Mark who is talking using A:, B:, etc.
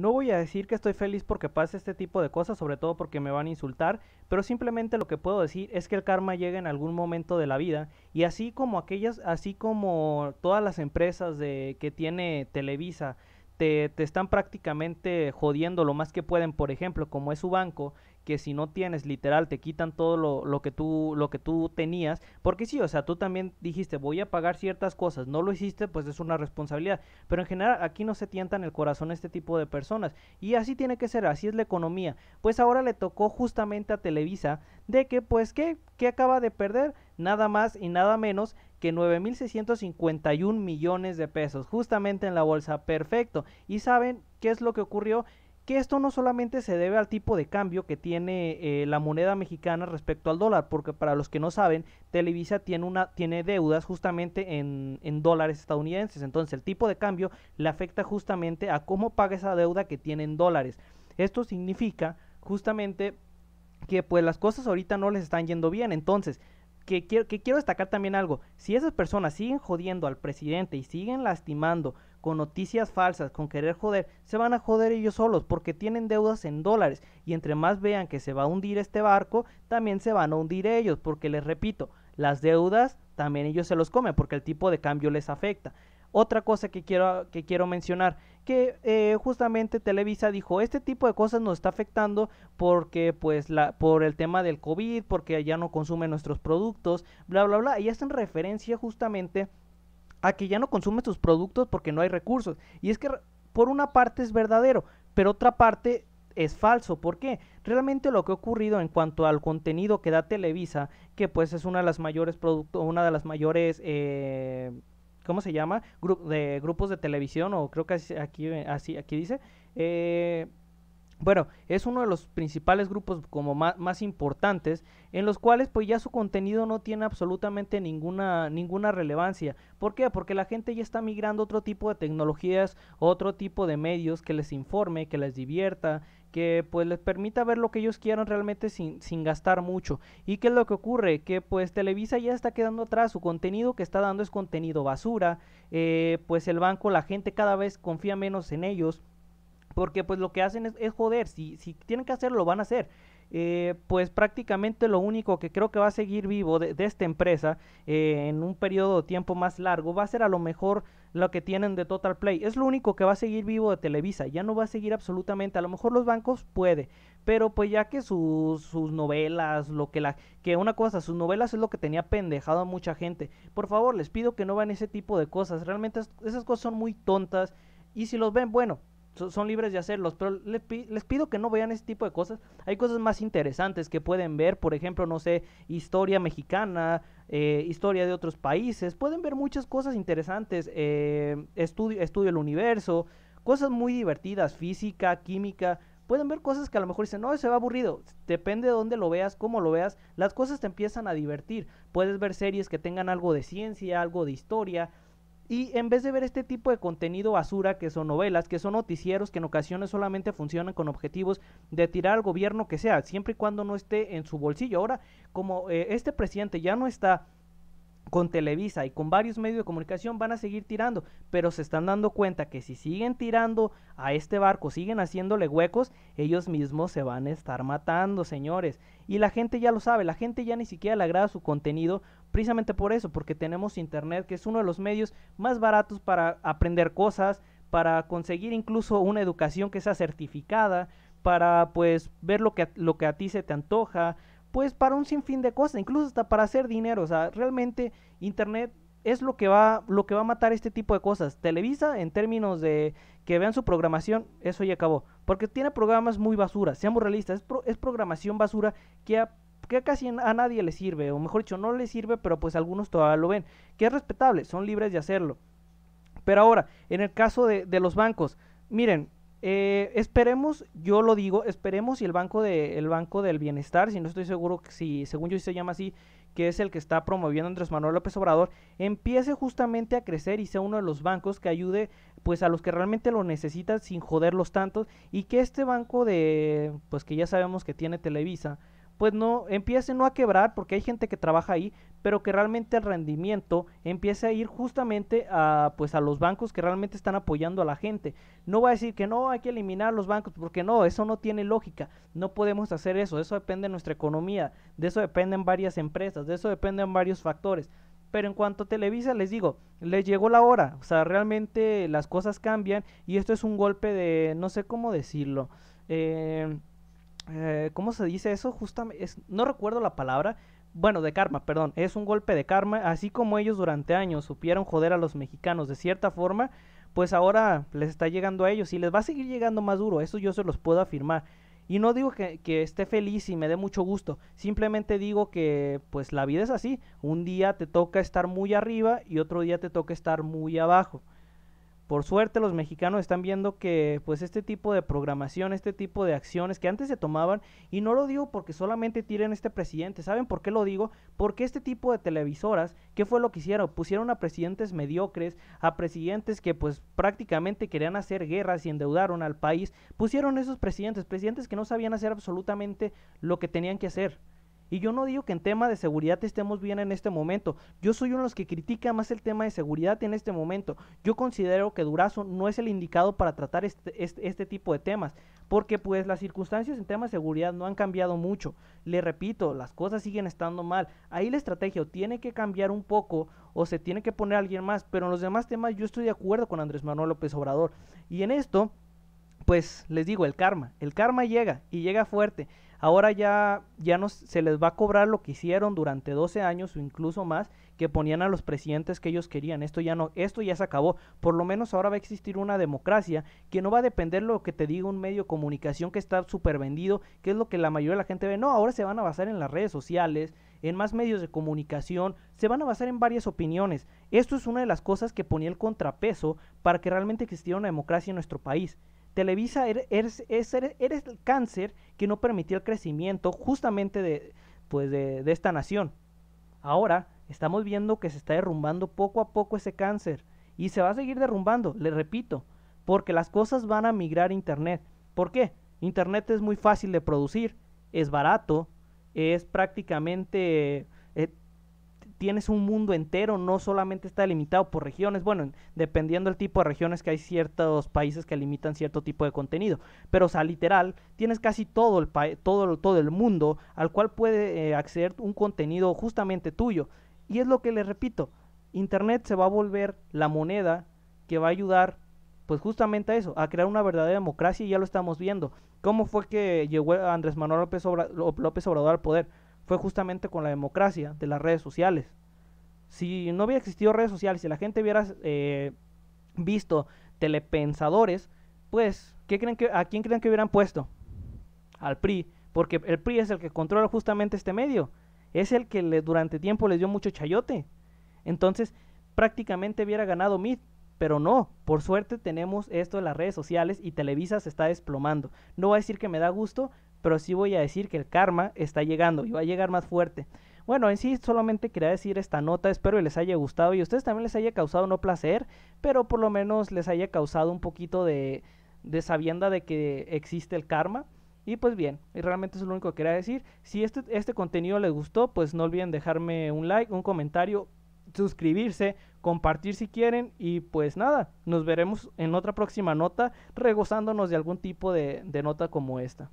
A: No voy a decir que estoy feliz porque pase este tipo de cosas, sobre todo porque me van a insultar, pero simplemente lo que puedo decir es que el karma llega en algún momento de la vida y así como aquellas, así como todas las empresas de que tiene Televisa te, están prácticamente jodiendo lo más que pueden, por ejemplo, como es su banco, que si no tienes, literal, te quitan todo lo, que tú, lo que tú tenías, porque sí, o sea, tú también dijiste, voy a pagar ciertas cosas, no lo hiciste, pues es una responsabilidad, pero en general aquí no se tientan el corazón este tipo de personas, y así tiene que ser, así es la economía, pues ahora le tocó justamente a Televisa, de que, pues, que qué acaba de perder? Nada más y nada menos que 9.651 millones de pesos, justamente en la bolsa. Perfecto. ¿Y saben qué es lo que ocurrió? que esto no solamente se debe al tipo de cambio que tiene eh, la moneda mexicana respecto al dólar, porque para los que no saben, Televisa tiene, una, tiene deudas justamente en, en, dólares estadounidenses, entonces el tipo de cambio le afecta justamente a cómo paga esa deuda que tiene en dólares. Esto significa justamente que pues las cosas ahorita no les están yendo bien, entonces que quiero, quiero destacar también algo. Si esas personas siguen jodiendo al presidente y siguen lastimando con noticias falsas, con querer joder, se van a joder ellos solos porque tienen deudas en dólares y entre más vean que se va a hundir este barco, también se van a hundir ellos porque les repito, las deudas también ellos se los comen porque el tipo de cambio les afecta. Otra cosa que quiero, que quiero mencionar, que eh, justamente Televisa dijo, este tipo de cosas nos está afectando porque pues la, por el tema del COVID, porque ya no consume nuestros productos, bla, bla, bla, y hacen referencia justamente a que ya no consume sus productos porque no hay recursos. Y es que por una parte es verdadero, pero otra parte es falso. ¿Por qué? Realmente lo que ha ocurrido en cuanto al contenido que da Televisa, que pues es una de las mayores productos, una de las mayores... Eh, ¿cómo se llama? de grupos de televisión o creo que así, aquí, así, aquí dice. Eh, bueno, es uno de los principales grupos como más, importantes en los cuales pues ya su contenido no tiene absolutamente ninguna, ninguna relevancia. ¿Por qué? Porque la gente ya está migrando otro tipo de tecnologías, otro tipo de medios que les informe, que les divierta, que pues les permita ver lo que ellos quieran realmente sin, sin gastar mucho. ¿Y qué es lo que ocurre? Que pues Televisa ya está quedando atrás, su contenido que está dando es contenido basura, eh, pues el banco, la gente cada vez confía menos en ellos porque pues lo que hacen es, joder, si, si tienen que hacerlo, lo van a hacer. Eh, pues prácticamente lo único que creo que va a seguir vivo de, esta empresa eh, en un periodo de tiempo más largo va a ser a lo mejor lo que tienen de Total Play. Es lo único que va a seguir vivo de Televisa. Ya no va a seguir absolutamente. A lo mejor los bancos puede. Pero pues ya que sus, sus novelas, lo que la... Que una cosa, sus novelas es lo que tenía pendejado a mucha gente. Por favor, les pido que no vean ese tipo de cosas. Realmente esas cosas son muy tontas. Y si los ven, bueno, son libres de hacerlos, pero les, pido que no vean ese tipo de cosas. Hay cosas más interesantes que pueden ver, por ejemplo, no sé, historia mexicana, eh, historia de otros países, pueden ver muchas cosas interesantes, eh, estudio, estudio el universo, cosas muy divertidas, física, química, pueden ver cosas que a lo mejor dicen, no, se va aburrido. Depende de dónde lo veas, cómo lo veas, las cosas te empiezan a divertir. Puedes ver series que tengan algo de ciencia, algo de historia, y en vez de ver este tipo de contenido basura, que son novelas, que son noticieros, que en ocasiones solamente funcionan con objetivos de tirar al gobierno que sea, siempre y cuando no esté en su bolsillo. Ahora, como eh, este presidente ya no está con Televisa y con varios medios de comunicación van a seguir tirando, pero se están dando cuenta que si siguen tirando a este barco, siguen haciéndole huecos, ellos mismos se van a estar matando, señores. Y la gente ya lo sabe, la gente ya ni siquiera le agrada su contenido, precisamente por eso, porque tenemos Internet, que es uno de los medios más baratos para aprender cosas, para conseguir incluso una educación que sea certificada, para pues ver lo que, lo que a ti se te antoja, pues para un sinfín de cosas, incluso hasta para hacer dinero, o sea, realmente internet es lo que va lo que va a matar este tipo de cosas. Televisa en términos de que vean su programación, eso ya acabó, porque tiene programas muy basura, seamos realistas, es, es programación basura que que casi a nadie le sirve, o mejor dicho, no le sirve, pero pues algunos todavía lo ven, que es respetable, son libres de hacerlo. Pero ahora, en el caso de, de los bancos, miren, eh, esperemos, yo lo digo, esperemos y el banco de, el banco del bienestar, si no estoy seguro si, según yo se llama así, que es el que está promoviendo Andrés Manuel López Obrador, empiece justamente a crecer y sea uno de los bancos que ayude pues a los que realmente lo necesitan sin joderlos tantos y que este banco de pues que ya sabemos que tiene Televisa pues no empiece no a quebrar, porque hay gente que trabaja ahí, pero que realmente el rendimiento empiece a ir justamente a pues a los bancos que realmente están apoyando a la gente. No va a decir que no hay que eliminar los bancos, porque no, eso no tiene lógica. No podemos hacer eso, eso depende de nuestra economía, de eso dependen varias empresas, de eso dependen varios factores. Pero en cuanto a Televisa, les digo, les llegó la hora. O sea, realmente las cosas cambian y esto es un golpe de, no sé cómo decirlo. Eh, eh, ¿cómo se dice eso? Justamente, no recuerdo la palabra, bueno, de karma, perdón, es un golpe de karma, así como ellos durante años supieron joder a los mexicanos de cierta forma, pues ahora les está llegando a ellos y les va a seguir llegando más duro, eso yo se los puedo afirmar. Y no digo que, que esté feliz y me dé mucho gusto, simplemente digo que pues la vida es así, un día te toca estar muy arriba y otro día te toca estar muy abajo. Por suerte los mexicanos están viendo que pues este tipo de programación, este tipo de acciones que antes se tomaban, y no lo digo porque solamente tiren este presidente, ¿saben por qué lo digo? Porque este tipo de televisoras, ¿qué fue lo que hicieron? Pusieron a presidentes mediocres, a presidentes que pues prácticamente querían hacer guerras y endeudaron al país, pusieron esos presidentes, presidentes que no sabían hacer absolutamente lo que tenían que hacer. Y yo no digo que en tema de seguridad estemos bien en este momento. Yo soy uno de los que critica más el tema de seguridad en este momento. Yo considero que Durazo no es el indicado para tratar este, este, tipo de temas. Porque pues las circunstancias en tema de seguridad no han cambiado mucho. Le repito, las cosas siguen estando mal. Ahí la estrategia o tiene que cambiar un poco o se tiene que poner alguien más. Pero en los demás temas yo estoy de acuerdo con Andrés Manuel López Obrador. Y en esto, pues les digo, el karma. El karma llega y llega fuerte. Ahora ya, ya no se les va a cobrar lo que hicieron durante 12 años o incluso más que ponían a los presidentes que ellos querían. Esto ya no, esto ya se acabó. Por lo menos ahora va a existir una democracia que no va a depender lo que te diga un medio de comunicación que está súper vendido, que es lo que la mayoría de la gente ve. No, ahora se van a basar en las redes sociales, en más medios de comunicación, se van a basar en varias opiniones. Esto es una de las cosas que ponía el contrapeso para que realmente existiera una democracia en nuestro país. Televisa eres, el cáncer que no permitió el crecimiento justamente de, pues de, esta nación. Ahora estamos viendo que se está derrumbando poco a poco ese cáncer y se va a seguir derrumbando, le repito, porque las cosas van a migrar a Internet. ¿Por qué? Internet es muy fácil de producir, es barato, es prácticamente tienes un mundo entero, no solamente está limitado por regiones, bueno, dependiendo del tipo de regiones que hay ciertos países que limitan cierto tipo de contenido, pero o sea, literal, tienes casi todo el, todo, todo el mundo al cual puede eh, acceder un contenido justamente tuyo. Y es lo que les repito, Internet se va a volver la moneda que va a ayudar pues justamente a eso, a crear una verdadera democracia y ya lo estamos viendo. ¿Cómo fue que llegó Andrés Manuel López Obrador al poder? fue justamente con la democracia de las redes sociales. Si no hubiera existido redes sociales, si la gente hubiera eh, visto telepensadores, pues, creen que, ¿a quién creen que hubieran puesto? Al PRI, porque el PRI es el que controla justamente este medio, es el que durante tiempo les dio mucho chayote. Entonces, prácticamente hubiera ganado MIT, pero no, por suerte tenemos esto de las redes sociales y Televisa se está desplomando. No voy a decir que me da gusto, pero sí voy a decir que el karma está llegando y va a llegar más fuerte. Bueno, en sí solamente quería decir esta nota, espero que les haya gustado y a ustedes también les haya causado no placer, pero por lo menos les haya causado un poquito de, sabienda de que existe el karma. Y pues bien, realmente es lo único que quería decir. Si este, este contenido les gustó, pues no olviden dejarme un like, un comentario, suscribirse, compartir si quieren y pues nada, nos veremos en otra próxima nota, regozándonos de algún tipo de nota como esta.